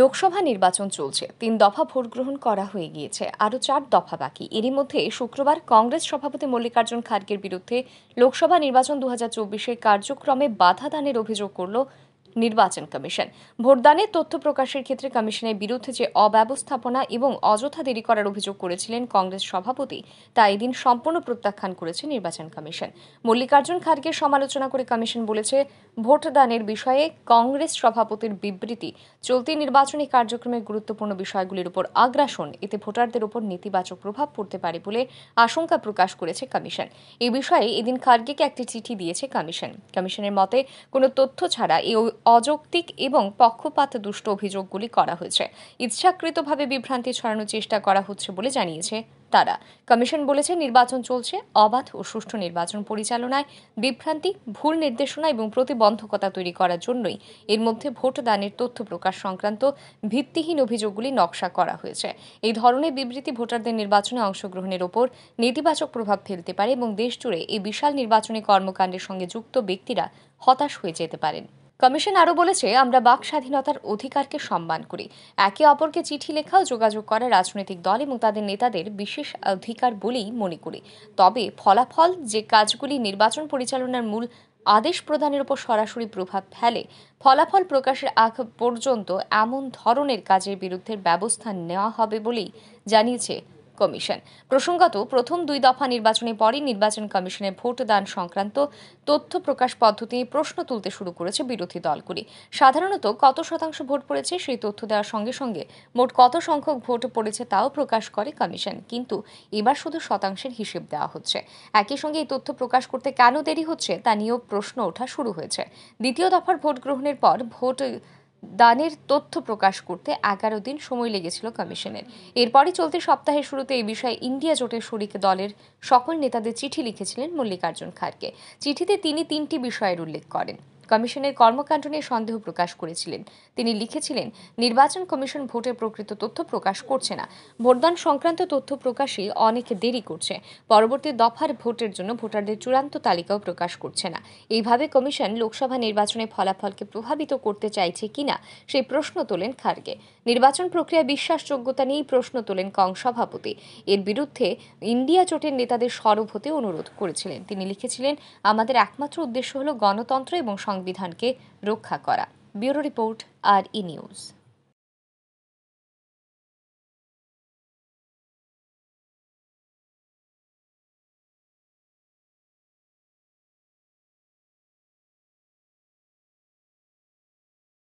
লোকসভা নির্বাচন চলছে তিন দফা ভোট গ্রহণ করা হয়ে গিয়েছে আরও চার দফা বাকি এরই মধ্যে শুক্রবার কংগ্রেস সভাপতি মল্লিকার্জুন খার্গের বিরুদ্ধে লোকসভা নির্বাচন দু হাজার কার্যক্রমে বাধা দানের অভিযোগ করল নির্বাচন কমিশন ভোটদানে তথ্য প্রকাশের ক্ষেত্রে কমিশনের বিরুদ্ধে যে অব্যবস্থাপনা এবং অযথা দেরি করার অভিযোগ করেছিলেন কংগ্রেস সভাপতি তা এদিন সম্পূর্ণ প্রত্যাখ্যান করেছে নির্বাচন কমিশন মল্লিকার্জুন খার্গের সমালোচনা করে কমিশন বলেছে ভোটদানের বিষয়ে কংগ্রেস সভাপতির বিবৃতি চলতি নির্বাচনী কার্যক্রমের গুরুত্বপূর্ণ বিষয়গুলির উপর আগ্রাসন এতে ভোটারদের উপর নেতিবাচক প্রভাব পড়তে পারে বলে আশঙ্কা প্রকাশ করেছে কমিশন এ বিষয়ে এদিন খার্গেকে একটি চিঠি দিয়েছে কমিশন কমিশনের মতে কোনো তথ্য ছাড়া এই অযৌক্তিক এবং পক্ষপাত দুষ্ট অভিযোগগুলি করা হয়েছে ইচ্ছাকৃতভাবে বিভ্রান্তি ছড়ানোর চেষ্টা করা হচ্ছে বলে জানিয়েছে তারা কমিশন বলেছে নির্বাচন চলছে অবাধ ও সুষ্ঠু নির্বাচন পরিচালনায় বিভ্রান্তি ভুল নির্দেশনা এবং প্রতিবন্ধকতা তৈরি করার জন্যই এর মধ্যে ভোটদানের তথ্য প্রকাশ সংক্রান্ত ভিত্তিহীন অভিযোগগুলি নকশা করা হয়েছে এই ধরনের বিবৃতি ভোটারদের নির্বাচনে অংশগ্রহণের ওপর নেতিবাচক প্রভাব ফেলতে পারে এবং দেশজুড়ে এই বিশাল নির্বাচনী কর্মকাণ্ডের সঙ্গে যুক্ত ব্যক্তিরা হতাশ হয়ে যেতে পারেন কমিশন আরও বলেছে আমরা বাক স্বাধীনতার অধিকারকে সম্মান করি একে অপরকে চিঠি লেখাও যোগাযোগ করা রাজনৈতিক দল এবং তাদের নেতাদের বিশেষ অধিকার বলেই মনে করি তবে ফলাফল যে কাজগুলি নির্বাচন পরিচালনার মূল আদেশ প্রদানের উপর সরাসরি প্রভাব ফেলে ফলাফল প্রকাশের আগ পর্যন্ত এমন ধরনের কাজের বিরুদ্ধে ব্যবস্থা নেওয়া হবে বলেই জানিয়েছে কমিশন প্রসঙ্গত প্রথম দুই দফা নির্বাচনের পরই নির্বাচন কমিশনের ভোটদান সংক্রান্ত তথ্য প্রকাশ পদ্ধতি প্রশ্ন তুলতে শুরু করেছে বিরোধী দলগুলি সাধারণত কত শতাংশ ভোট পড়েছে সেই তথ্য দেওয়ার সঙ্গে সঙ্গে মোট কত সংখ্যক ভোট পড়েছে তাও প্রকাশ করে কমিশন কিন্তু এবার শুধু শতাংশের হিসেব দেওয়া হচ্ছে একই সঙ্গে এই তথ্য প্রকাশ করতে কেন দেরি হচ্ছে তা নিয়েও প্রশ্ন ওঠা শুরু হয়েছে দ্বিতীয় দফার ভোট গ্রহণের পর ভোট দানের তথ্য প্রকাশ করতে এগারো দিন সময় লেগেছিল কমিশনের এরপরই চলতি সপ্তাহের শুরুতে এই বিষয়ে ইন্ডিয়া জোটের শরিক দলের সকল নেতাদের চিঠি লিখেছিলেন মল্লিকার্জুন খারকে চিঠিতে তিনি তিনটি বিষয়ের উল্লেখ করেন কমিশনের কর্মকাণ্ড নিয়ে সন্দেহ প্রকাশ করেছিলেন তিনি লিখেছিলেন নির্বাচন কমিশন ভোটের প্রকৃত তথ্য প্রকাশ করছে না ভোটদান সংক্রান্ত তথ্য প্রকাশে অনেক দেরি করছে পরবর্তী দফার ভোটের জন্য ভোটারদের চূড়ান্ত তালিকাও প্রকাশ করছে না এইভাবে কমিশন লোকসভা নির্বাচনে ফলাফলকে প্রভাবিত করতে চাইছে কিনা সেই প্রশ্ন তোলেন খার্গে নির্বাচন প্রক্রিয়া বিশ্বাসযোগ্যতা নিয়েই প্রশ্ন তোলেন কং সভাপতি এর বিরুদ্ধে ইন্ডিয়া জোটের নেতাদের সরব হতে অনুরোধ করেছিলেন তিনি লিখেছিলেন আমাদের একমাত্র উদ্দেশ্য হল গণতন্ত্র এবং সংবিধানকে রক্ষা করা ব্যুরো রিপোর্ট আর ই নিউজ